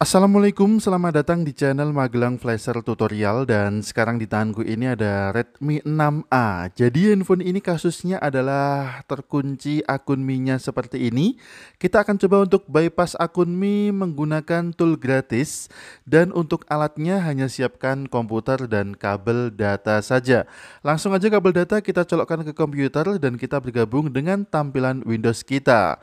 Assalamualaikum, selamat datang di channel Magelang Flasher Tutorial dan sekarang di tanganku ini ada Redmi 6A. Jadi handphone ini kasusnya adalah terkunci akun Mi-nya seperti ini. Kita akan coba untuk bypass akun Mi menggunakan tool gratis dan untuk alatnya hanya siapkan komputer dan kabel data saja. Langsung aja kabel data kita colokkan ke komputer dan kita bergabung dengan tampilan Windows kita.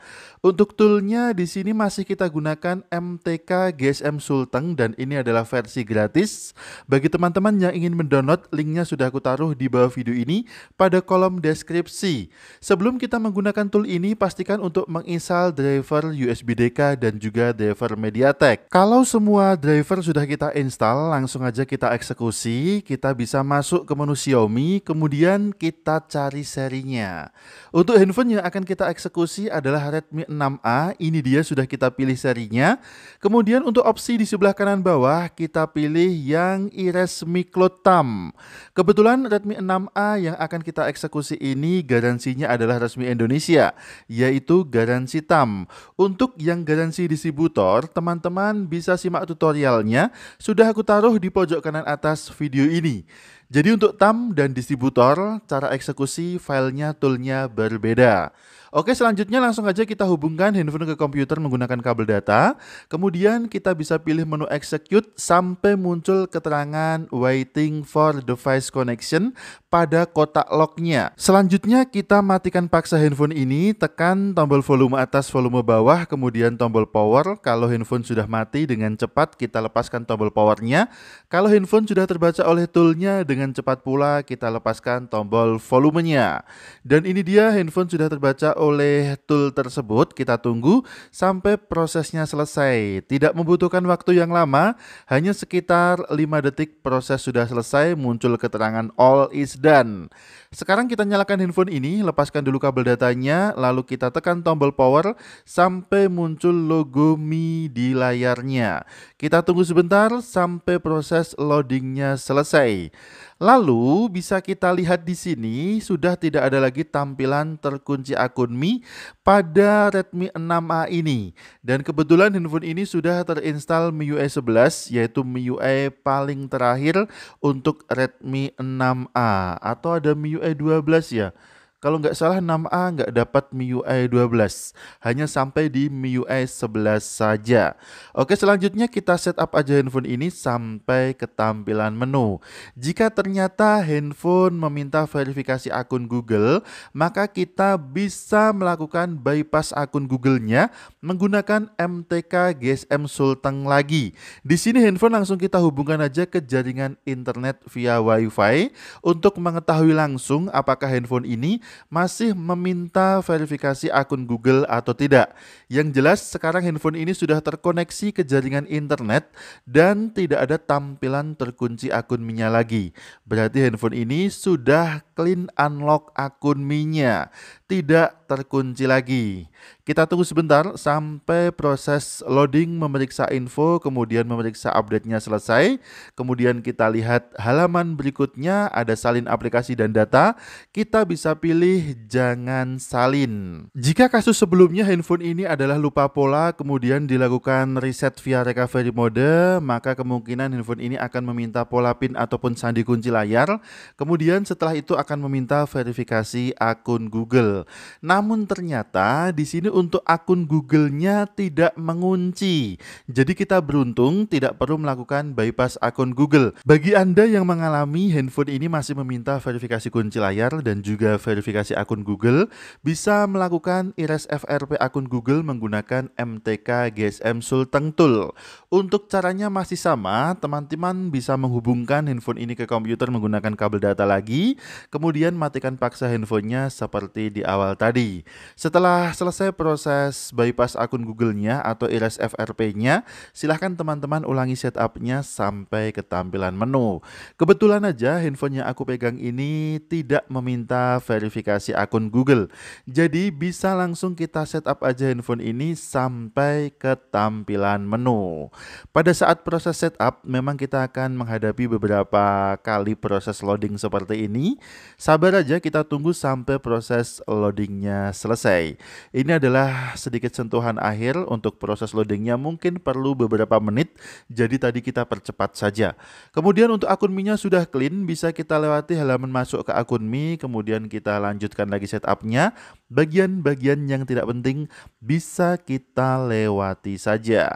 Untuk toolnya di sini masih kita gunakan MTK GSM Sulteng dan ini adalah versi gratis. Bagi teman-teman yang ingin mendownload, linknya sudah aku taruh di bawah video ini pada kolom deskripsi. Sebelum kita menggunakan tool ini, pastikan untuk menginstal driver USB DK dan juga driver MediaTek. Kalau semua driver sudah kita install, langsung aja kita eksekusi. Kita bisa masuk ke menu Xiaomi, kemudian kita cari serinya. Untuk handphone yang akan kita eksekusi adalah Redmi 6 6A, ini dia sudah kita pilih serinya. Kemudian untuk opsi di sebelah kanan bawah, kita pilih yang Ires miklotam. Kebetulan Redmi 6A yang akan kita eksekusi ini garansinya adalah resmi Indonesia, yaitu garansi TAM. Untuk yang garansi distributor, teman-teman bisa simak tutorialnya, sudah aku taruh di pojok kanan atas video ini. Jadi untuk TAM dan distributor, cara eksekusi filenya, toolnya berbeda. Oke, selanjutnya langsung aja kita hubungkan handphone ke komputer menggunakan kabel data. Kemudian kita bisa pilih menu execute sampai muncul keterangan waiting for device connection pada kotak locknya. Selanjutnya kita matikan paksa handphone ini, tekan tombol volume atas, volume bawah, kemudian tombol power. Kalau handphone sudah mati dengan cepat kita lepaskan tombol powernya. Kalau handphone sudah terbaca oleh toolnya dengan dengan cepat pula kita lepaskan tombol volumenya. Dan ini dia handphone sudah terbaca oleh tool tersebut. Kita tunggu sampai prosesnya selesai. Tidak membutuhkan waktu yang lama, hanya sekitar 5 detik proses sudah selesai muncul keterangan all is done. Sekarang kita nyalakan handphone ini, lepaskan dulu kabel datanya, lalu kita tekan tombol power sampai muncul logo Mi di layarnya. Kita tunggu sebentar sampai proses loadingnya selesai. Lalu bisa kita lihat di sini sudah tidak ada lagi tampilan terkunci akun Mi pada Redmi 6A ini. Dan kebetulan handphone ini sudah terinstall MIUI 11 e yaitu MIUI e paling terakhir untuk Redmi 6A atau ada MIUI 12 e ya kalau nggak salah 6A nggak dapat MIUI 12, hanya sampai di MIUI 11 saja. Oke, selanjutnya kita setup aja handphone ini sampai ke tampilan menu. Jika ternyata handphone meminta verifikasi akun Google, maka kita bisa melakukan bypass akun Google-nya menggunakan MTK GSM Sultan lagi. Di sini handphone langsung kita hubungkan aja ke jaringan internet via WiFi untuk mengetahui langsung apakah handphone ini masih meminta verifikasi akun Google atau tidak. Yang jelas sekarang handphone ini sudah terkoneksi ke jaringan internet dan tidak ada tampilan terkunci akun Mi-nya lagi. Berarti handphone ini sudah clean unlock akun Mi-nya, tidak terkunci lagi. Kita tunggu sebentar sampai proses loading memeriksa info, kemudian memeriksa update-nya selesai. Kemudian kita lihat halaman berikutnya ada salin aplikasi dan data. Kita bisa pilih jangan salin. Jika kasus sebelumnya handphone ini adalah lupa pola, kemudian dilakukan reset via recovery mode, maka kemungkinan handphone ini akan meminta pola PIN ataupun sandi kunci layar. Kemudian setelah itu akan meminta verifikasi akun Google. Namun ternyata di sini untuk akun Google-nya tidak mengunci. Jadi kita beruntung tidak perlu melakukan bypass akun Google. Bagi Anda yang mengalami handphone ini masih meminta verifikasi kunci layar dan juga verifikasi akun Google, bisa melakukan iris FRP akun Google menggunakan MTK GSM Sulteng Tool. Untuk caranya masih sama, teman-teman bisa menghubungkan handphone ini ke komputer menggunakan kabel data lagi, kemudian matikan paksa handphonenya seperti di awal tadi. Setelah selesai proses proses bypass akun Google-nya atau iris FRP-nya, silahkan teman-teman ulangi setup-nya sampai ke tampilan menu. Kebetulan aja handphone yang aku pegang ini tidak meminta verifikasi akun Google. Jadi bisa langsung kita setup aja handphone ini sampai ke tampilan menu. Pada saat proses setup, memang kita akan menghadapi beberapa kali proses loading seperti ini. Sabar aja kita tunggu sampai proses loadingnya selesai. Ini adalah adalah sedikit sentuhan akhir untuk proses loadingnya mungkin perlu beberapa menit, jadi tadi kita percepat saja. Kemudian untuk akun Mi-nya sudah clean, bisa kita lewati halaman masuk ke akun Mi, kemudian kita lanjutkan lagi setupnya. Bagian-bagian yang tidak penting bisa kita lewati saja.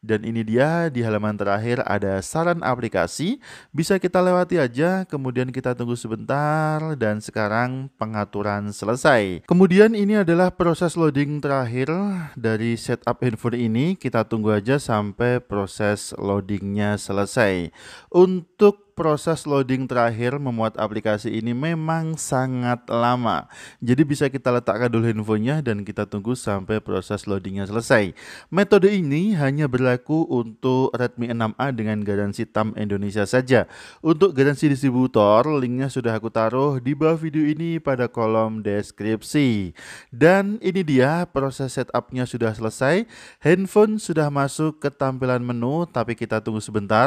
Dan ini dia di halaman terakhir ada saran aplikasi, bisa kita lewati aja, kemudian kita tunggu sebentar dan sekarang pengaturan selesai. Kemudian ini adalah proses loading loading terakhir dari setup handphone ini kita tunggu aja sampai proses loadingnya selesai. Untuk proses loading terakhir memuat aplikasi ini memang sangat lama. Jadi bisa kita letakkan dulu handphonenya dan kita tunggu sampai proses loadingnya selesai. Metode ini hanya berlaku untuk Redmi 6A dengan garansi TAM Indonesia saja. Untuk garansi distributor, linknya sudah aku taruh di bawah video ini pada kolom deskripsi. Dan ini dia proses setupnya sudah selesai. Handphone sudah masuk ke tampilan menu, tapi kita tunggu sebentar.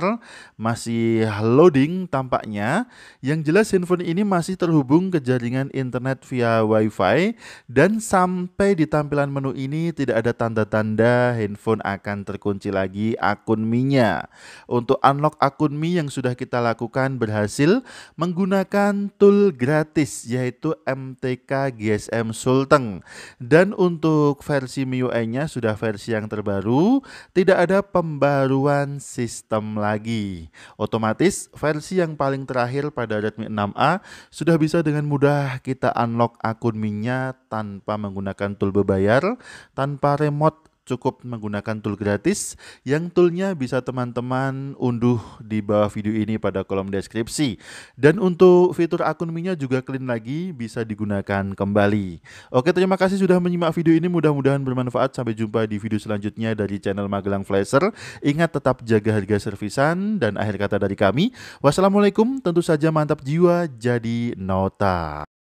Masih loading tampaknya. Yang jelas handphone ini masih terhubung ke jaringan internet via WiFi dan sampai di tampilan menu ini tidak ada tanda-tanda handphone akan terkunci lagi akun Mi-nya. Untuk unlock akun Mi yang sudah kita lakukan berhasil menggunakan tool gratis yaitu MTK GSM Sulteng. Dan untuk versi MIUI-nya sudah versi yang terbaru, tidak ada pembaruan sistem lagi. Otomatis versi yang paling terakhir pada Redmi 6A, sudah bisa dengan mudah kita unlock akun Mi-nya tanpa menggunakan tool berbayar, tanpa remote cukup menggunakan tool gratis yang toolnya bisa teman-teman unduh di bawah video ini pada kolom deskripsi. Dan untuk fitur akun mi juga clean lagi bisa digunakan kembali. Oke terima kasih sudah menyimak video ini mudah-mudahan bermanfaat. Sampai jumpa di video selanjutnya dari channel Magelang Flasher. Ingat tetap jaga harga servisan dan akhir kata dari kami. Wassalamualaikum tentu saja mantap jiwa jadi nota.